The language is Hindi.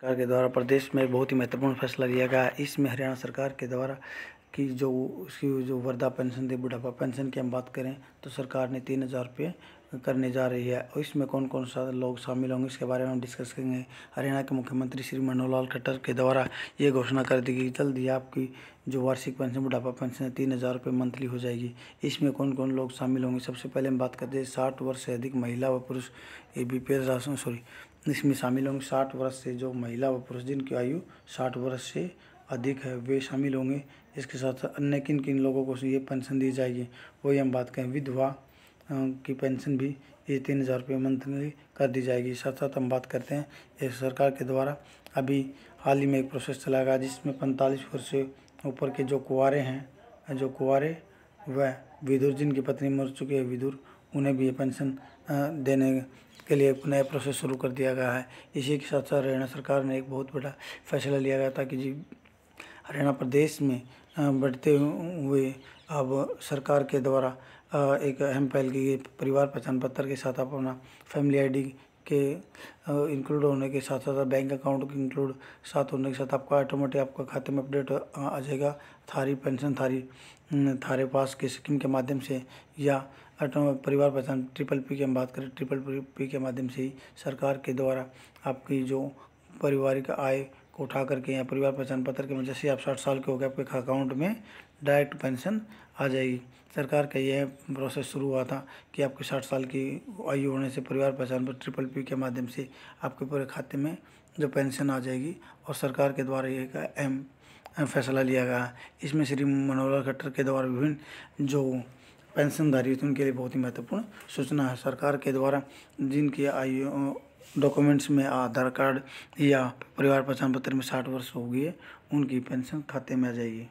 सरकार के द्वारा प्रदेश में बहुत ही महत्वपूर्ण फैसला लिया गया है इसमें हरियाणा सरकार के द्वारा की जो उसकी जो वर्धा पेंशन थी बुढ़ापा पेंशन की हम बात करें तो सरकार ने तीन हज़ार रुपये करने जा रही है और इसमें कौन कौन सा लोग शामिल होंगे इसके बारे में हम डिस्कस करेंगे हरियाणा के मुख्यमंत्री श्री मनोहर लाल खट्टर के द्वारा ये घोषणा कर दी गई जल्द ही आपकी जो वार्षिक पेंशन बुढ़ापा पेंशन है तीन हज़ार रुपये मंथली हो जाएगी इसमें कौन कौन लोग शामिल होंगे सबसे पहले हम बात करते हैं साठ वर्ष से अधिक महिला व पुरुष A B P L sorry इसमें शामिल होंगे साठ वर्ष से जो महिला व पुरुष जिनकी आयु साठ वर्ष से अधिक है वे शामिल होंगे इसके साथ अन्य किन किन लोगों को ये पेंशन दी जाएगी वही हम बात करें विधवा की पेंशन भी ये तीन हज़ार रुपये मंथली कर दी जाएगी साथ साथ हम बात करते हैं ये सरकार के द्वारा अभी हाल ही में एक प्रोसेस चला गया जिसमें पैंतालीस वर्ष से ऊपर के जो कुंवारे हैं जो कुंवारे वह विदुर जिनकी पत्नी मर चुकी है विदुर उन्हें भी ये पेंशन देने के लिए नया प्रोसेस शुरू कर दिया गया है इसी के साथ साथ हरियाणा सरकार ने एक बहुत बड़ा फैसला लिया गया था कि जी हरियाणा प्रदेश में बढ़ते हुए अब सरकार के द्वारा एक अहम पहल की परिवार पहचान पत्र के साथ आप अपना फैमिली आईडी के इंक्लूड होने के साथ साथ बैंक अकाउंट के इंक्लूड साथ होने के साथ आपका ऑटोमेटिक आपका खाते में अपडेट आ जाएगा थारी पेंशन थारी थारे पास की स्कीम के माध्यम से या ऑटो परिवार पहचान ट्रिपल पी की हम बात करें ट्रिपल पी के माध्यम से ही सरकार के द्वारा आपकी जो पारिवारिक आय को उठा करके या परिवार पहचान पत्र के जैसे आप साठ साल के हो गए आपके अकाउंट में डायरेक्ट पेंशन आ जाएगी सरकार का यह प्रोसेस शुरू हुआ था कि आपके साठ साल की आयु होने से परिवार पहचान पत्र ट्रिपल पी के माध्यम से आपके पूरे खाते में जो पेंशन आ जाएगी और सरकार के द्वारा एक का अहम फैसला लिया गया इसमें श्री मनोहर खट्टर के द्वारा विभिन्न जो पेंशनधारी होते उनके लिए बहुत ही महत्वपूर्ण सूचना है सरकार के द्वारा जिनकी आयु डॉक्यूमेंट्स में आधार कार्ड या परिवार पहचान पत्र में साठ वर्ष हो गए उनकी पेंशन खाते में आ जाएगी